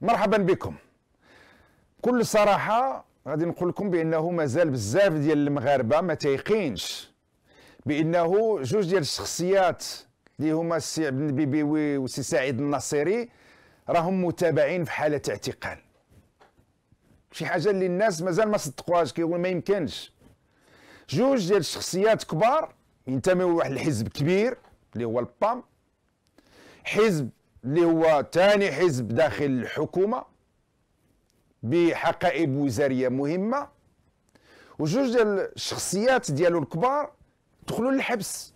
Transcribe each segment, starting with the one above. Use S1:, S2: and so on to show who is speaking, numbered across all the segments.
S1: مرحبا بكم بكل صراحه غادي نقول لكم بانه مازال بزاف ديال المغاربه ما تيقينش بانه جوج ديال الشخصيات اللي هما السي عبد النبي بيوي وسي سعيد الناصري راهم متابعين في حاله اعتقال شي حاجه اللي الناس مازال ما صدقوهاش كيقول ما يمكنش جوج ديال الشخصيات كبار ينتموا لواحد الحزب كبير اللي هو البام حزب اللي هو ثاني حزب داخل الحكومه بحقائب وزاريه مهمه وجوج ديال الشخصيات ديالو الكبار دخلوا للحبس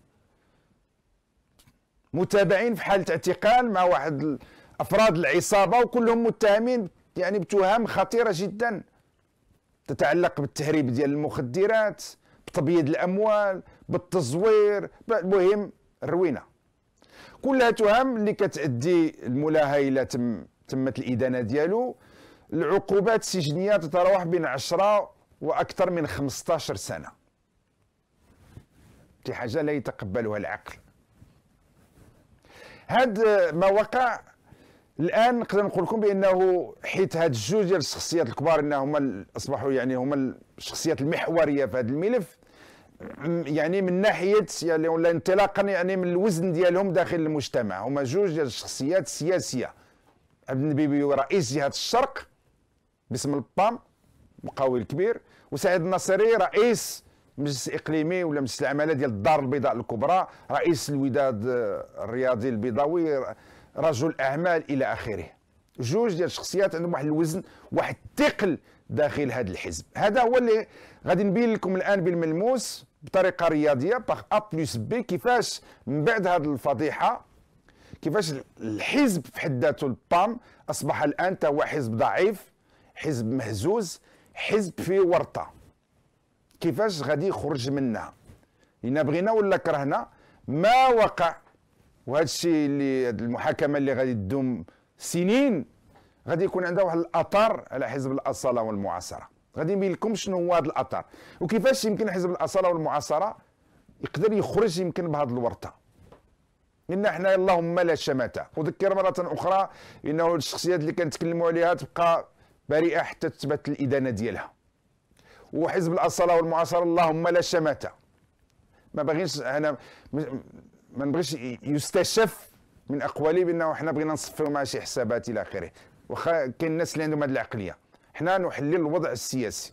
S1: متابعين في حاله اعتقال مع واحد افراد العصابه وكلهم متهمين يعني بتهم خطيره جدا تتعلق بالتهريب ديال المخدرات بتبييض الاموال بالتزوير المهم الروينه كلها تهم اللي كتأدي الملاهي إلى تم تمت الادانه ديالو العقوبات السجنيه تتراوح بين 10 واكثر من 15 سنه دي حاجه لا يتقبلها العقل هاد ما وقع الان نقدر نقول لكم بانه حيت هاد الجوج ديال الشخصيات الكبار انهم اصبحوا يعني هما الشخصيات المحوريه في هذا الملف يعني من ناحيه يعني ولا انطلاقا يعني من الوزن ديالهم داخل المجتمع هما جوج ديال الشخصيات السياسيه عبد النبيبي رئيس جهه الشرق باسم البام مقاول الكبير وسعيد الناصري رئيس مجلس اقليمي ولا مجلس العماله ديال الدار البيضاء الكبرى رئيس الوداد الرياضي البيضاوي رجل اعمال الى اخره جوج ديال الشخصيات عندهم واحد الوزن واحد الثقل داخل هذا الحزب هذا هو اللي غادي نبين لكم الان بالملموس بطريقه رياضيه باغ ا بلس بي كيفاش من بعد هذه الفضيحه كيفاش الحزب في حد ذاته البام اصبح الان تا هو حزب ضعيف حزب مهزوز حزب في ورطه كيفاش غادي يخرج منها لان بغينا ولا كرهنا ما وقع وهذا الشيء اللي المحاكمه اللي غادي تدوم سنين غادي يكون عندها واحد الاثار على حزب الاصاله والمعاصره غادي يبين لكم شنو هو هذا الاثر وكيفاش يمكن حزب الاصاله والمعاصره يقدر يخرج يمكن بهذه الورطه لان احنا اللهم لا شماته اذكر مره اخرى انه الشخصيات اللي كنتكلموا عليها تبقى بريئه حتى تثبت الادانه ديالها وحزب الاصاله والمعاصره اللهم لا شماته ما باغيش انا ما نبغيش يستشف من اقوالي بانه حنا بغينا نصفيو مع شي حسابات الى اخره واخا كاين الناس اللي عندهم هذه العقليه احنا نحلل الوضع السياسي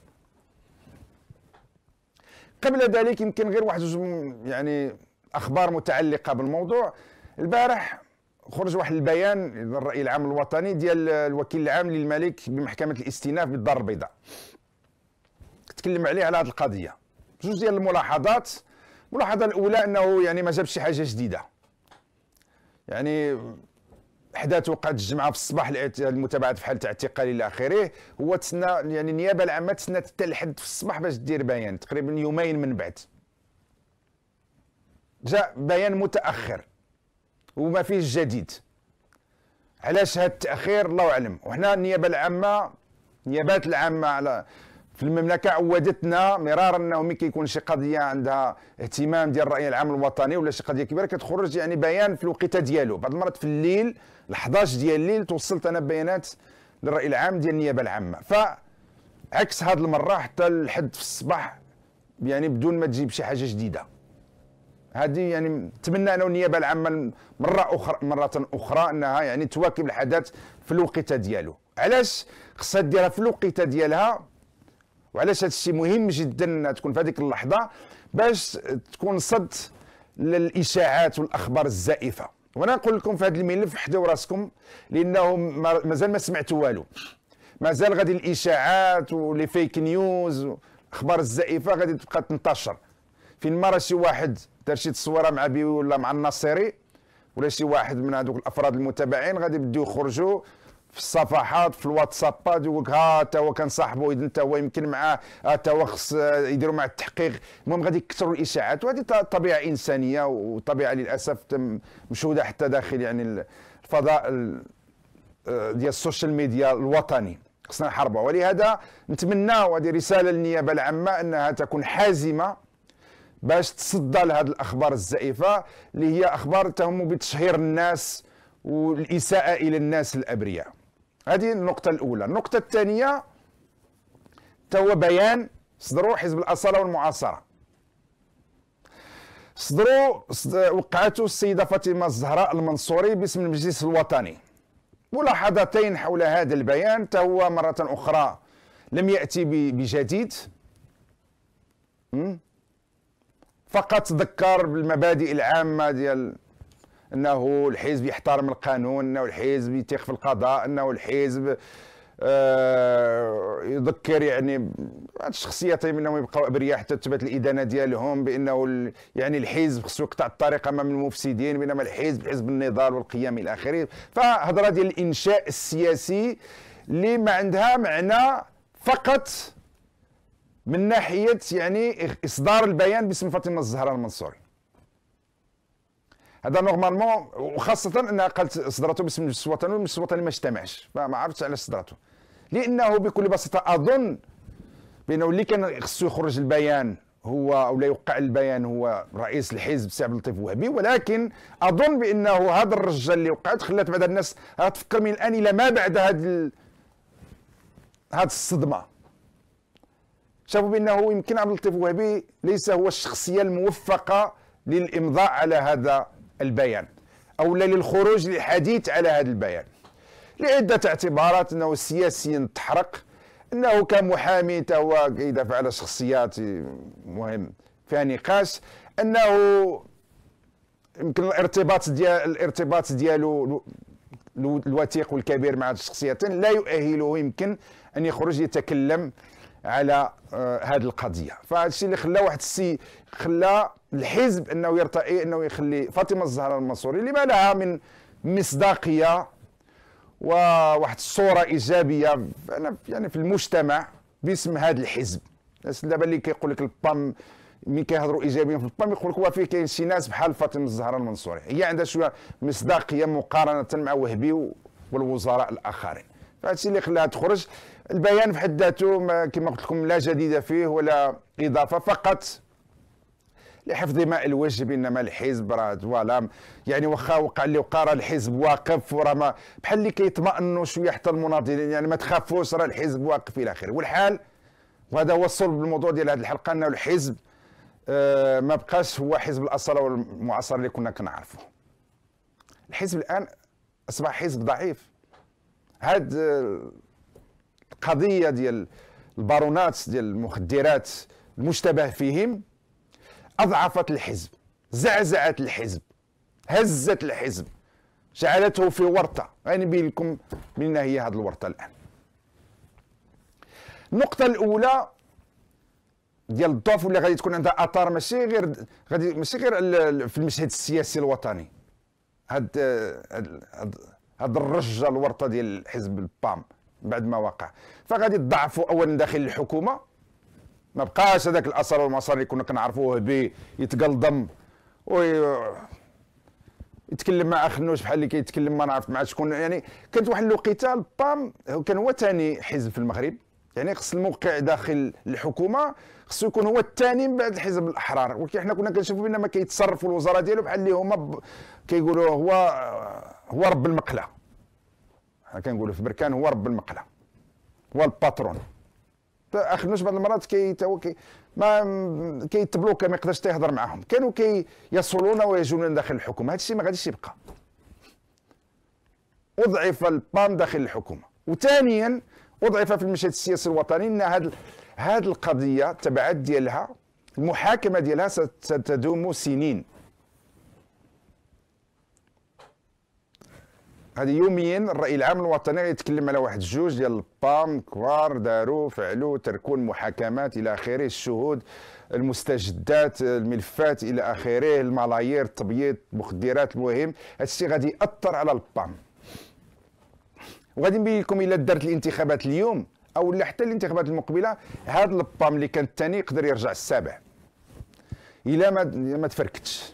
S1: قبل ذلك يمكن غير واحد يعني اخبار متعلقه بالموضوع البارح خرج واحد البيان للراي العام الوطني ديال الوكيل العام للملك بمحكمه الاستئناف بالدار البيضاء تكلم عليه على هذه القضيه جوج ديال الملاحظات الملاحظه الاولى انه يعني ما جابش شي حاجه جديده يعني احداث وقعت الجمعه في الصباح المتابعه في حاله اعتقال الى اخره هو تسنى يعني النيابه العامه تسنى حتى الحد في الصباح باش دير بيان تقريبا يومين من بعد جاء بيان متاخر وما فيه جديد علاش هذا التاخير الله اعلم وحنا النيابه العامه النيابات العامه على في المملكه عودتنا مرارا انه ملي كيكون شي قضيه عندها اهتمام ديال الراي العام الوطني ولا شي قضيه كبيره كتخرج يعني بيان في الوقيته ديالو بعض المرات في الليل ال 11 ديال الليل توصلت انا بيانات للراي العام ديال النيابه العامه عكس هذه المره حتى الحد في الصباح يعني بدون ما تجيب شي حاجه جديده هذه يعني نتمنى انه النيابه العامه مره اخرى مره اخرى انها يعني تواكب الحدث في الوقيته ديالو علاش خصها ديرها في الوقيته ديالها وعلاش هذا الشيء مهم جدا تكون في هذيك اللحظه باش تكون صد للاشاعات والاخبار الزائفه وانا نقول لكم في هذا الملف حدوا راسكم لانه مازال ما سمعتوا والو مازال غادي الاشاعات ولي فيك نيوز الاخبار الزائفه غادي تبقى تنتشر فين راه شي واحد دار شي تصويره مع بيوي ولا مع الناصري ولا شي واحد من هذوك الافراد المتابعين غادي بدو يخرجوا في الصفحات في الواتسابات يقول لك ها تا هو كان صاحبه اذا تا هو يمكن معاه تا هو خص آه، يديروا معاه التحقيق المهم غادي يكثروا الاشاعات وهذه طبيعه انسانيه وطبيعه للاسف تم مشهوده حتى داخل يعني الفضاء آه، ديال السوشيال ميديا الوطني خصنا نحاربها ولهذا نتمنى وهذه رساله للنيابه العامه انها تكون حازمه باش تصدى لهذه الاخبار الزائفه اللي هي اخبار تهم بتشهير الناس والاساءه الى الناس الابرياء هذه النقطة الأولى النقطة الثانية توا بيان صدروا حزب الأصالة والمعاصرة صدروا وقعته السيدة فاطمة الزهراء المنصوري باسم المجلس الوطني ملاحظتين حول هذا البيان هو مرة أخرى لم يأتي بجديد فقط ذكر بالمبادئ العامة ديال انه الحزب يحترم القانون انه الحزب يتيق في القضاء انه الحزب آه يذكر يعني هاد الشخصيات منهم يبقاو ابرياء حتى تثبت الادانه ديالهم بانه يعني الحزب خصو يقطع الطريق امام المفسدين بينما الحزب حزب النضال والقيام الى اخره فهضره ديال الانشاء السياسي اللي ما عندها معنى فقط من ناحيه يعني اصدار البيان باسم فاطمه الزهراء المنصوري هذا نورمالمون وخاصه انها قالت صدرته باسم المجلس الوطني والمجلس الوطني ما اجتمعش فما عرفتش علاش صدرته لانه بكل بساطه اظن بانه اللي كان خصو يخرج البيان هو او لا يوقع البيان هو رئيس الحزب سي عبد اللطيف وهبي ولكن اظن بانه هذا الرجل اللي وقعت خلات بعد الناس تفكر من الان الى ما بعد هذا ال... هذه الصدمه شافوا بانه يمكن عبد اللطيف الوهبي ليس هو الشخصيه الموفقه للامضاء على هذا البيان أو للخروج للحديث على هذا البيان لعدة اعتبارات أنه سياسيا تحرق أنه كمحامي هو يدافع على شخصيات مهم فيها نقاش أنه يمكن الارتباط ديال الارتباط ديالو الوثيق والكبير مع الشخصيتين لا يؤهله يمكن أن يخرج يتكلم على آه، هذه القضيه فهذا الشيء اللي خلى واحد السي خلى الحزب انه يرتئي انه يخلي فاطمه الزهراء المنصوري لما لها من مصداقيه وواحد الصوره ايجابيه يعني في المجتمع باسم هذا الحزب الناس دابا اللي كيقول لك البام ملي كيهضروا ايجابيا في البام يقول لك فيه كاين شي ناس بحال فاطمه الزهراء المنصوري هي عندها شويه مصداقيه مقارنه مع وهبي والوزراء الاخرين فهذا الشيء اللي خلاها تخرج البيان في حد ذاته كما قلت لكم لا جديد فيه ولا اضافه فقط لحفظ ماء الوجه بينما الحزب راه فوالا يعني واخا وقع اللي وقع راه الحزب واقف وراه ما بحال اللي كيطمئنوا شويه حتى المناضلين يعني ما تخافوش راه الحزب واقف الى اخره والحال وهذا هو الصلب الموضوع ديال هذه الحلقه انه الحزب آه ما بقاش هو حزب الاصاله والمعاصر اللي كنا كنعرفوه الحزب الان اصبح حزب ضعيف هاد آه القضيه ديال البارونات ديال المخدرات المشتبه فيهم اضعفت الحزب زعزعت الحزب هزت الحزب جعلته في ورطه غنبين يعني لكم من هي هذه الورطه الان النقطه الاولى ديال الضعف اللي غادي تكون عندها اثار ماشي غير غادي ماشي غير في المشهد السياسي الوطني هاد هاد, هاد الرجه الورطه ديال حزب البام بعد ما وقع فغادي تضعفوا اولا داخل الحكومه ما بقاش هذاك الاثر والمسار اللي كنا كنعرفوه به يتقلضم وي... يتكلم مع اخنوش بحال اللي كيتكلم ما نعرف مع شكون يعني كانت واحد الوقيته البام كان هو ثاني حزب في المغرب يعني خص الموقع داخل الحكومه خصو يكون هو الثاني من بعد الحزب الاحرار ولكن حنا كنا كنشوفوا بان ما كيتصرفوا الوزراء ديالو بحال اللي هما كيقولوا هو هو رب المقله كنقولوا في بركان هو رب المقله هو الباترون اخنوش بعض المرات كي كي ما كيتبلوكا ما يقدرش تيهضر معاهم كانوا كيصلون يصلون ويجون داخل الحكومه هذا الشيء ما غاديش يبقى اضعف البان داخل الحكومه وثانيا اضعف في المشهد السياسي الوطني ان هاد هذه القضيه تبعت ديالها المحاكمه ديالها ستدوم سنين هذه يوميا الراي العام الوطني يتكلم على واحد جوج ديال البام كبار داروا فعلوا تركون محاكمات الى اخره الشهود المستجدات الملفات الى اخره الملايير التبييض المخدرات المهم هذا الشيء غادي ياثر على البام وغادي نبين لكم الا دارت الانتخابات اليوم او حتى الانتخابات المقبله هذا البام اللي كان الثاني يقدر يرجع السابع الا ما ما تفركتش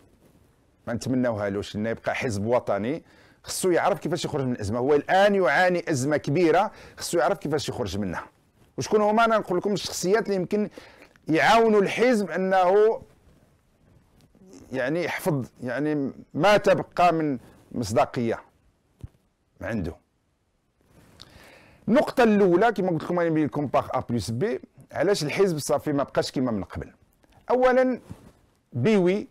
S1: ما نتمناوهالوش انه يبقى حزب وطني خصو يعرف كيفاش يخرج من الازمه هو الان يعاني ازمه كبيره خصو يعرف كيفاش يخرج منها وشكون هما انا نقول لكم الشخصيات اللي يمكن يعاونوا الحزب انه يعني يحفظ يعني ما تبقى من مصداقيه عنده النقطة الأولى كما قلت لكم أنا لكم باغ أ بلس بي علاش الحزب صافي ما بقاش كما من قبل أولا بيوي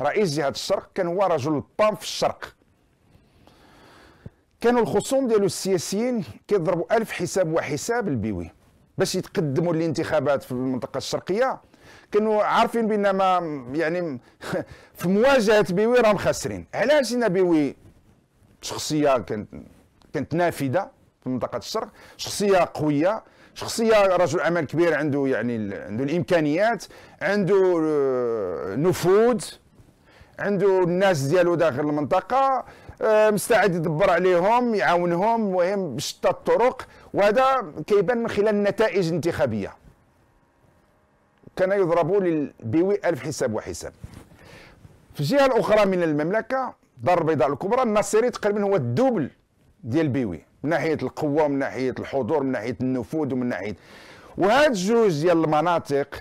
S1: رئيس جهة الشرق كان هو رجل الطام في الشرق كانوا الخصوم ديالو السياسيين كيضربوا ألف حساب وحساب البيوي باش يتقدموا للانتخابات في المنطقه الشرقيه كانوا عارفين بان ما يعني في مواجهه بيوي راهم خاسرين علاش ان بيوي شخصيه كانت كانت نافذه في منطقه الشرق شخصيه قويه شخصيه رجل اعمال كبير عنده يعني عنده الامكانيات عنده آه، نفوذ عنده الناس ديالو داخل المنطقه آه، مستعد يدبر عليهم يعاونهم المهم بشتى الطرق وهذا كيبان من خلال النتائج الانتخابيه كان يضرب للبيوي ألف حساب وحساب في الجهه الاخرى من المملكه الدار البيضاء الكبرى الناصري تقريبا هو الدوبل ديال البيوي من ناحيه القوه ومن ناحيه الحضور من ناحيه النفوذ ومن ناحيه وهاد جوج ديال المناطق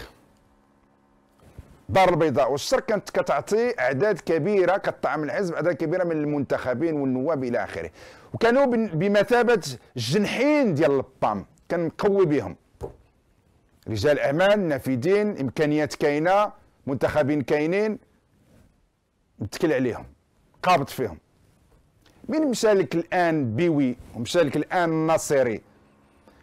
S1: الدار البيضاء والشرق كانت كتعطي اعداد كبيره كطعم الحزب اعداد كبيره من المنتخبين والنواب الى اخره وكانوا بمثابه الجنحين ديال البام كنقوي بهم رجال اعمال نافذين امكانيات كاينه منتخبين كاينين نتكل عليهم قابض فيهم من مشالك الان بيوي ومشالك الان الناصري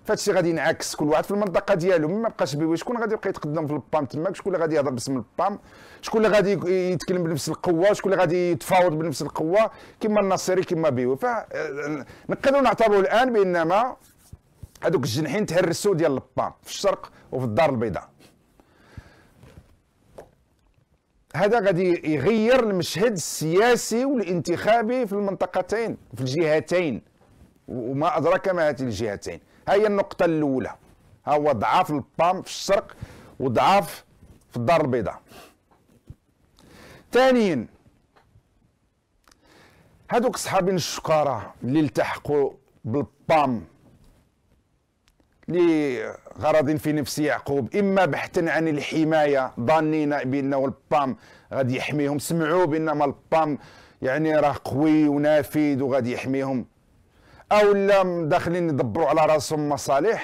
S1: فهادشي غادي ينعكس كل واحد في المنطقه ديالو ما بقاش بيوي شكون غادي يبقى يتقدم في البام تماك شكون اللي غادي يهضر باسم البام شكون اللي غادي يتكلم بنفس القوه شكون اللي غادي يتفاوض بنفس القوه كما النصيري كما بيوي فنقدروا آه، نعتبروا الان بانما هذوك الجناحين تهرسوا ديال البام في الشرق وفي الدار البيضاء هذا غادي يغير المشهد السياسي والانتخابي في المنطقتين في الجهتين وما ادراك ما هاتين الجهتين هي النقطة الأولى ها هو ضعاف البام في الشرق وضعاف في الدار البيضاء ثانيا هذوك صحابين الشقارة اللي التحقوا بالبام لغرض في نفس يعقوب اما بحثا عن الحمايه ظانين بانه البام غادي يحميهم سمعوا بان البام يعني راه قوي ونافذ وغادي يحميهم او لا داخلين يدبروا على راسهم مصالح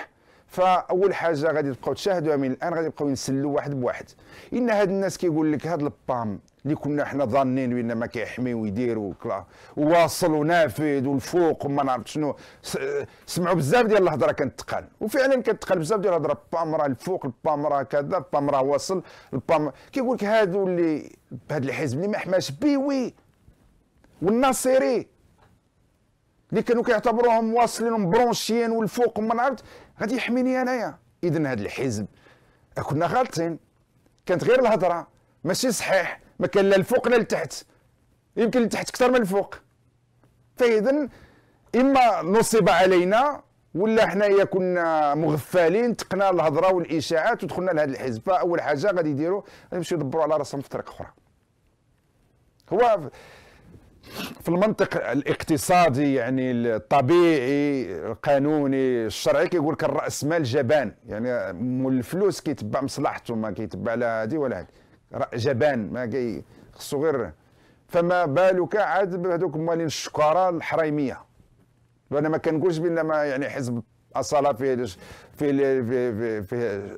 S1: فاول حاجه غادي تبقاو تشاهدوها من الان غادي يبقاو ينسلوا واحد بواحد ان هاد الناس كيقول لك هاد البام اللي كنا حنا ظانين بان ما كيحمي ويدير وكلا واصل ونافذ والفوق وما نعرف شنو سمعوا بزاف ديال الهضره كانت تقال وفعلا كانت تقال بزاف ديال الهضره البام راه الفوق البام راه كذا البام راه واصل البام كيقول لك هادو اللي بهذا الحزب اللي ما حماش بيوي والناصري اللي كانوا كيعتبروهم واصلين مبرونشيين والفوق وما عرفت غادي يحميني انايا اذا هذا الحزب كنا غالطين كانت غير الهضره ماشي صحيح ما كان لا الفوق لا لتحت يمكن لتحت اكثر من الفوق فاذا اما نصب علينا ولا حنايا كنا مغفلين تقنا الهضره والاشاعات ودخلنا لهذا الحزب فاول حاجه غادي يديروا غادي يمشيو يدبروا على راسهم في طريق اخرى هو في المنطق الاقتصادي يعني الطبيعي القانوني الشرعي كيقول لك مال جبان يعني الفلوس كيتبع مصلحته ما كيتبع لا هذه ولا هذه جبان ما كي خصو غير فما بالك عاد بهذوك مالين الشكاره الحريميه وانا ما كنقولش بان ما يعني حزب اصاله فيه فيه فيه فيه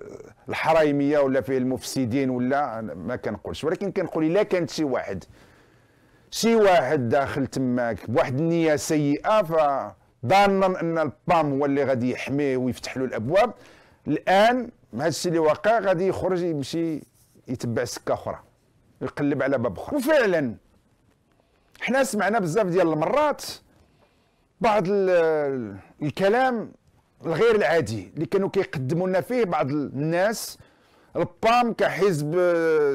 S1: الحريميه ولا فيه المفسدين ولا ما كنقولش ولكن كنقول الا كانت شي واحد شي واحد داخل تماك بواحد النيه سيئه فظانا ان البام هو اللي غادي يحميه ويفتح له الابواب الان هذا الشيء اللي وقع غادي يخرج يمشي يتبع سكه اخرى يقلب على باب اخر وفعلا حنا سمعنا بزاف ديال المرات بعض الكلام الغير العادي اللي كانوا كيقدموا لنا فيه بعض الناس البام كحزب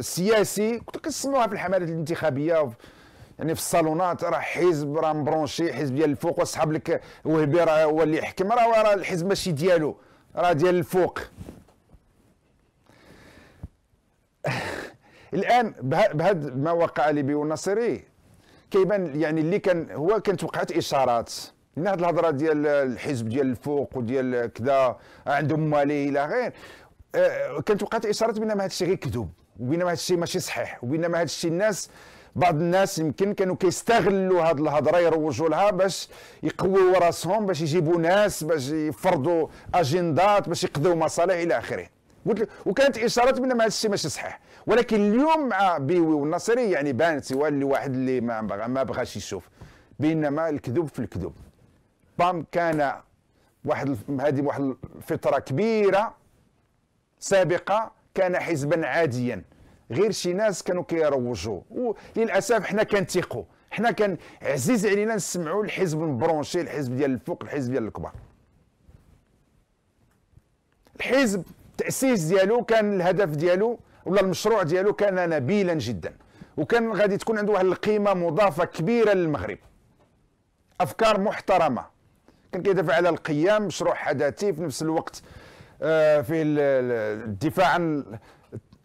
S1: سياسي كنت كنسموها في الحملات الانتخابيه يعني في الصالونات راه حزب راه مبرونشي حزب ديال الفوق وصحاب لك وهبي راه هو اللي يحكم راه راه الحزب ماشي ديالو راه ديال الفوق الان بهذا ما وقع لي والنصيري كيبان يعني اللي كان هو كانت وقعت اشارات من هذه الهضره ديال الحزب ديال الفوق وديال كذا عندهم مالي الى غير آه، كانت وقعت اشارات بان هذا الشيء غير كذوب وبينما هذا الشيء ماشي صحيح وبينما هذا الشيء الناس بعض الناس يمكن كانوا كيستغلوا هذه الهضره يروجوا لها باش يقووا راسهم باش يجيبوا ناس باش يفرضوا اجندات باش يقضوا مصالح الى اخره قلت لك وكانت اشارات من هذا الشيء ماشي صحيح ولكن اليوم مع بيوي والنصري يعني بان سوى اللي واحد اللي ما بغى ما بغاش يشوف بينما الكذوب في الكذوب بام كان واحد هذه واحد الفطره كبيره سابقه كان حزبا عاديا غير شي ناس كانوا كيروجوا وللاسف حنا كنتيقوا حنا كان عزيز علينا نسمعوا الحزب المبرونشي الحزب ديال الفوق الحزب ديال الكبار الحزب التاسيس ديالو كان الهدف ديالو ولا المشروع ديالو كان نبيلا جدا وكان غادي تكون عنده واحد القيمه مضافه كبيره للمغرب افكار محترمه كان كيدافع على القيم مشروع حداتي في نفس الوقت آه، فيه الدفاع عن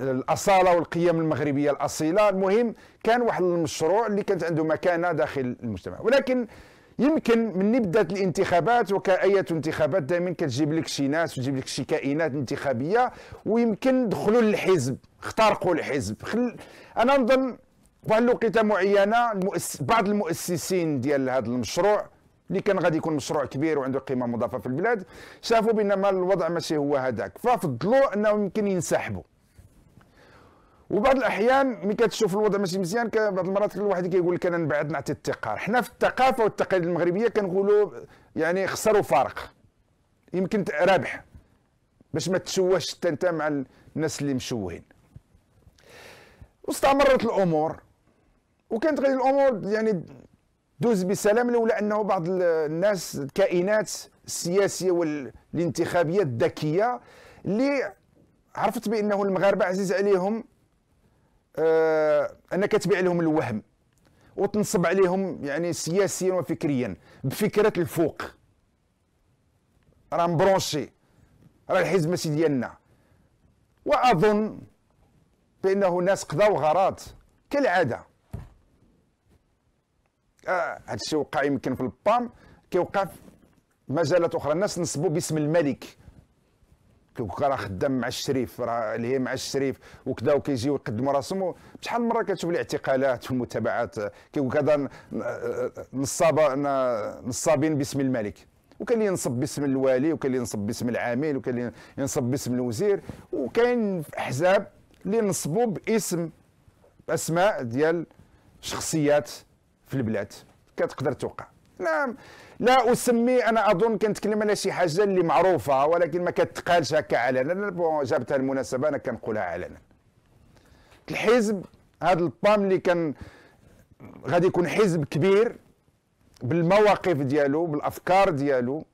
S1: الاصاله والقيم المغربيه الاصيله المهم كان واحد المشروع اللي كانت عنده مكانه داخل المجتمع ولكن يمكن من بدات الانتخابات وكأية انتخابات دائما كتجيب لك شي ناس وتجيب لك شي كائنات انتخابيه ويمكن دخلوا للحزب اخترقوا الحزب خل... انا نظن واحد الوقيته معينه المؤس... بعض المؤسسين ديال هذا المشروع اللي كان غادي يكون مشروع كبير وعنده قيمه مضافه في البلاد شافوا بان الوضع ماشي هو هذاك ففضلوا انهم يمكن ينسحبوا وبعض الاحيان ملي كتشوف الوضع ماشي مزيان بعض المرات الواحد كيقول لك انا نبعد نعطي التقار حنا في الثقافه والتقاليد المغربيه كنقولوا يعني خسر وفارق يمكن رابح باش ما تشوهش حتى انت مع الناس اللي مشوهين واستمرت الامور وكانت غير الامور يعني دوز بسلام لولا انه بعض الناس الكائنات السياسيه والانتخابيه الذكيه اللي عرفت بانه المغاربه عزيز عليهم آه، انك تبيع لهم الوهم وتنصب عليهم يعني سياسيا وفكريا بفكره الفوق راه مبرونشي راه الحزب ماشي ديالنا واظن بانه ناس قضاو غراض كالعاده آه هذا الشيء وقع يمكن في البام كيوقع في مجالات اخرى الناس نصبوا باسم الملك دوكا راه خدام مع الشريف راه اللي هي مع الشريف وكذا وكيجيو يقدموا راسهم شحال من مره كتشوف الاعتقالات والمتابعات كيقول كذا نصابه نصابين باسم الملك وكاين اللي ينصب باسم الوالي وكاين اللي ينصب باسم العامل وكاين اللي ينصب باسم الوزير وكاين احزاب اللي نصبوا باسم اسماء ديال شخصيات في البلاد كتقدر توقع لا نعم. لا اسمي انا اظن كنتكلم على شي حاجه اللي معروفه ولكن ما كتقالش هكا علنا بون جابتها المناسبه انا كنقولها علنا الحزب هذا البام اللي كان غادي يكون حزب كبير بالمواقف ديالو بالافكار ديالو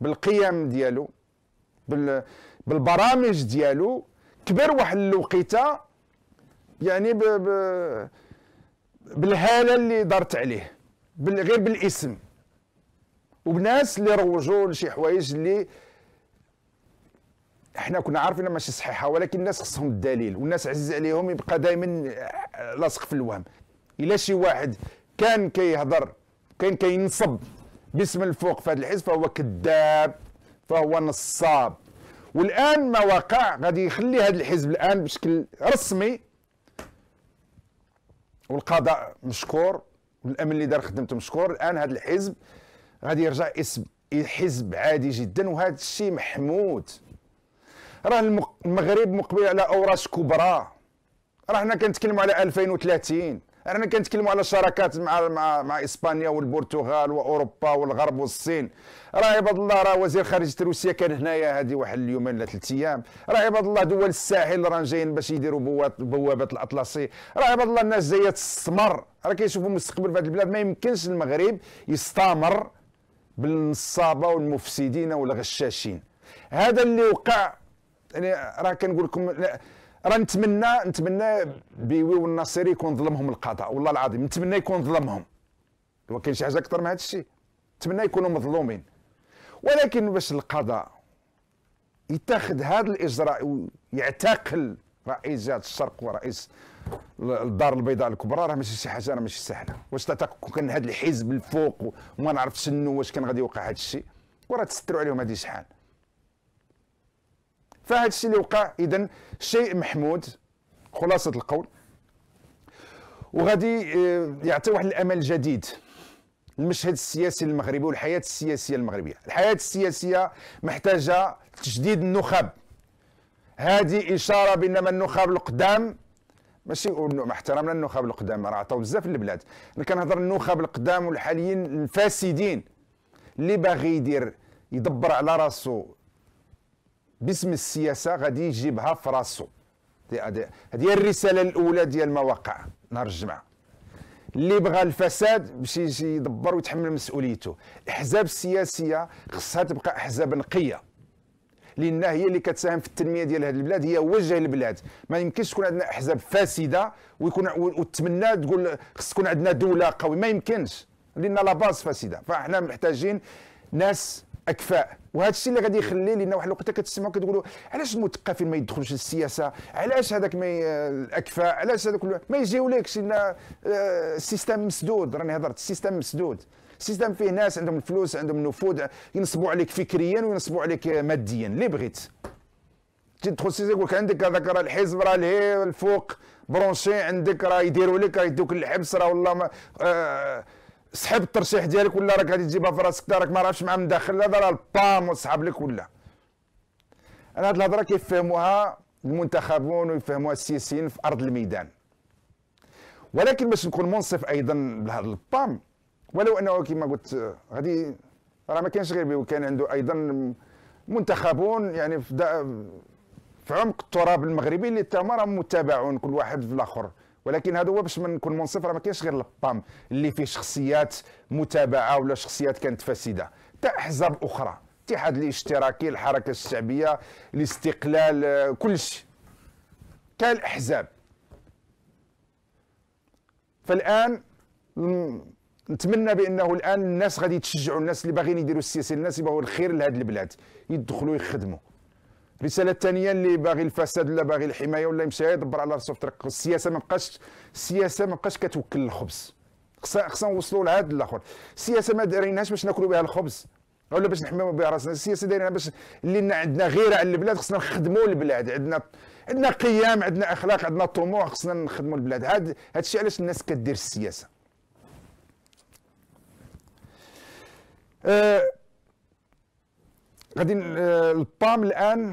S1: بالقيم ديالو بال بالبرامج ديالو كبر واحد الوقيته يعني ب... ب... بالهاله اللي دارت عليه بال... غير بالاسم وبناس اللي روجوا لشي حوايج اللي احنا كنا عارفين ماشي صحيحه ولكن الناس خصهم الدليل والناس عزيز عليهم يبقى دائما لاصق في الوهم الا شي واحد كان كيهضر كان كينصب باسم الفوق في هذا الحزب فهو كذاب فهو نصاب والان ما وقع غادي يخلي هذا الحزب الان بشكل رسمي والقضاء مشكور والامن اللي دار خدمته مشكور الان هذا الحزب غادي يرجع اسم حزب عادي جدا وهذا الشيء محمود راه المغرب مقبل على اوراش كبرى راه حنا كنتكلموا على 2030 حنا كنتكلموا على شراكات مع مع مع اسبانيا والبرتغال واوروبا والغرب والصين راه عباد الله راه وزير خارجيه روسيا كان هنايا هذه واحد اليومين ولا ثلاث ايام راه عباد الله دول الساحل راه جايين باش يديروا بوابه الاطلسي راه عباد الله الناس جايه تستمر راه كيشوفوا مستقبل في هذه البلاد ما يمكنش المغرب يستمر بالنصابه والمفسدين والغشاشين هذا اللي وقع يعني راه كنقول لكم راه نتمنى نتمنى بيوي والناصري يكون ظلمهم القضاء والله العظيم نتمنى يكون ظلمهم ما كاين شي حاجه اكثر من هذا الشيء نتمنى يكونوا مظلومين ولكن باش القضاء يتخذ هذا الاجراء ويعتقل رئيس جهه الشرق ورئيس الدار البيضاء الكبرى راه ماشي شي حاجه راه ماشي سهله واش كان هذا الحزب الفوق وما نعرفش شنو واش كان غادي يوقع هذا الشيء وراه تستروا عليهم هذه شحال فهذا الشيء اللي وقع اذا شيء محمود خلاصه القول وغادي آه، يعطي واحد الامل جديد المشهد السياسي المغربي والحياه السياسيه المغربيه الحياه السياسيه محتاجه تجديد النخب هذه اشاره بان النخب القدام ماشي مع احترامنا للنخب القدام راه عطاو بزاف البلاد انا كنهضر النخب القدام والحاليين الفاسدين اللي باغي يدير يدبر على راسو باسم السياسه غادي يجيبها في راسو هذه هي الرساله الاولى ديال ما وقع نهار الجمعه اللي بغى الفساد باش يدبر ويتحمل مسؤوليته الاحزاب السياسيه خصها تبقى احزاب نقيه لان هي اللي كتساهم في التنميه ديال هذه البلاد هي وجه البلاد ما يمكنش تكون عندنا احزاب فاسده ويكون وتتمنى تقول خص تكون عندنا دوله قويه ما يمكنش لان لا باز فاسده فاحنا محتاجين ناس اكفاء وهذا الشيء اللي غادي يخلي لان واحد الوقت كتسمعوا كتقولوا علاش المثقفين ما يدخلوش للسياسه علاش هذاك ما الاكفاء علاش هذاك ما يجيولكش لان السيستم مسدود راني هضرت السيستم مسدود سيستم فيه ناس عندهم الفلوس عندهم النفوذ ينصبوا عليك فكريا وينصبوا عليك ماديا اللي بغيت تجي تدخل سيستم يقول لك عندك هذاك راه الحزب راه لهي الفوق برونشي عندك راه يديروا لك راه يدوك الحبس راه والله ما آه سحب الترشيح ديالك ولا راك غادي تجيبها في راسك راك ما عرفتش مع من داخل هذا راه البام وصحاب لك ولا انا هذه الهضره كيفهموها المنتخبون ويفهموها السياسيين في ارض الميدان ولكن باش نكون منصف ايضا بهذا البام ولو انه كما قلت غادي راه ما كانش غير بيو كان عنده ايضا منتخبون يعني في, في عمق التراب المغربي اللي تما راه متابعون كل واحد في الاخر ولكن هذا هو باش ما نكون منصف راه ما كاينش غير البام اللي فيه شخصيات متابعه ولا شخصيات كانت فاسده تاع احزاب اخرى الاتحاد الاشتراكي الحركه الشعبيه الاستقلال كل شيء احزاب فالان نتمنى بانه الان الناس غادي يتشجعوا الناس اللي باغيين يديروا السياسه الناس اللي باغوا الخير لهاد البلاد يدخلوا يخدموا رسالة ثانية اللي باغي الفساد ولا باغي الحمايه ولا يمشي يدبر على راسه في طريق السياسه ما بقاش السياسه ما بقاش كتوكل الخبز خصنا خصنا نوصلوا لهذا الاخر السياسه ما دايرينهاش باش ناكلوا بها الخبز ولا باش نحميو بها راسنا السياسه دايرينها باش اللي عندنا غيره على البلاد خصنا نخدموا البلاد عندنا عندنا قيم عندنا اخلاق عندنا طموح خصنا نخدموا البلاد هذا هذا الشيء علاش الناس كدير السياسه آه، غادي آه، الطام الان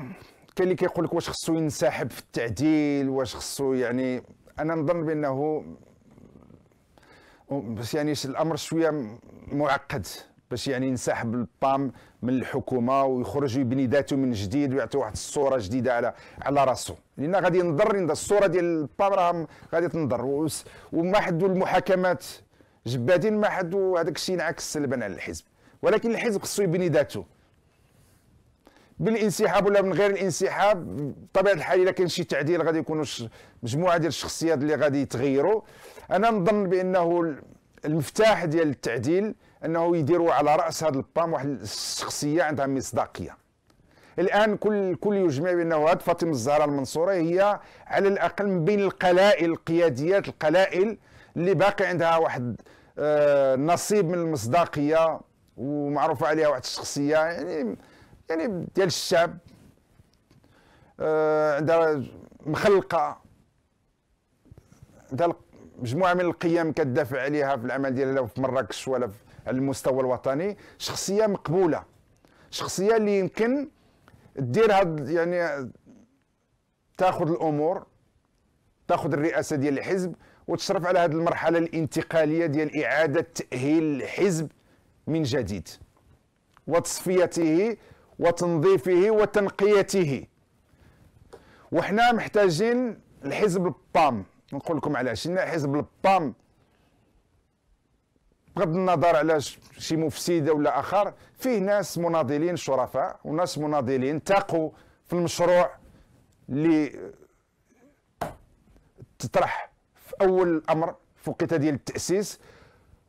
S1: كاين اللي كيقول لك واش خصو ينسحب في التعديل واش خصو يعني انا نظن بانه بس يعني الامر شويه معقد باش يعني ينسحب الطام من الحكومه ويخرج يبني ذاته من جديد ويعطي واحد الصوره جديده على على راسه لان غادي ينضر الصوره ديال الطام راه غادي تنضر وما حدو المحاكمات جبادين ما حدو هذاك الشيء ينعكس سلبا على الحزب ولكن الحزب خصو يبني ذاته بالانسحاب ولا من غير الانسحاب بطبيعه الحال الا كان شي تعديل غادي يكونوا مجموعه ديال الشخصيات اللي غادي يتغيروا انا نظن بانه المفتاح ديال التعديل انه يديروا على راس هذا البام واحد الشخصيه عندها مصداقيه الان كل كل يجمع بانه هاد فاطمه الزهراء المنصوره هي على الاقل من بين القلائل القياديات القلائل اللي باقي عندها واحد آه، نصيب من المصداقيه ومعروفه عليها واحد الشخصيه يعني يعني ديال الشعب آه، عندها مخلقه عندها مجموعه من القيم كتدافع عليها في العمل ديالها في مراكش ولا في على المستوى الوطني شخصيه مقبوله شخصيه اللي يمكن دير هاد يعني تاخذ الامور تاخذ الرئاسه ديال الحزب وتشرف على هذه المرحله الانتقاليه ديال اعاده تاهيل الحزب من جديد وتصفيته وتنظيفه وتنقيته وحنا محتاجين الحزب البام نقول لكم علاش ان حزب البام بغض النظر على شي مفسد ولا اخر فيه ناس مناضلين شرفاء وناس مناضلين تاقوا في المشروع اللي تطرح في اول الامر في ديال التاسيس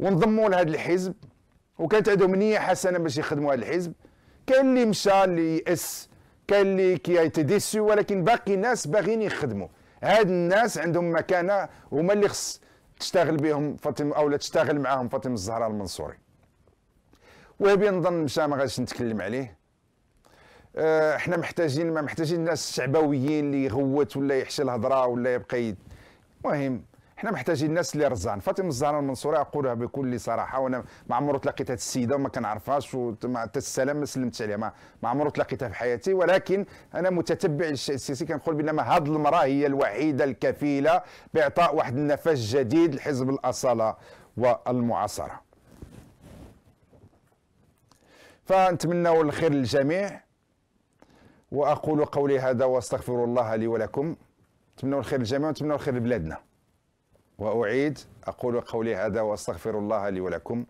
S1: ونضموا لهذا الحزب وكانت عندهم نيه حسنه باش يخدموا على الحزب كاين اللي مشى اللي يأس كاين اللي كي ديسو ولكن باقي الناس باغيين يخدموا هاد الناس عندهم مكانه هما اللي خص تشتغل بهم فاطمه أو تشتغل معاهم فاطمه الزهراء المنصوري وهبي نظن مشى ما غاديش نتكلم عليه اه احنا محتاجين ما محتاجين ناس شعبويين اللي يغوت ولا يحشي الهضره ولا يبقى المهم احنا محتاجين الناس اللي رزان فاطمه الزهراء المنصوري اقولها بكل صراحه وانا ما عمرت تلاقيت هذه السيده وما كنعرفهاش وما السلام ما سلمت عليها ما عمرت لقيتها في حياتي ولكن انا متتبع الشيء السياسي كنقول بان هذه المراه هي الوحيده الكفيله باعطاء واحد النفس جديد لحزب الاصاله والمعاصره فنتمنوا الخير للجميع واقول قولي هذا واستغفر الله لي ولكم نتمنوا الخير للجميع ونتمنوا الخير لبلادنا وأعيد أقول قولي هذا وأستغفر الله لي ولكم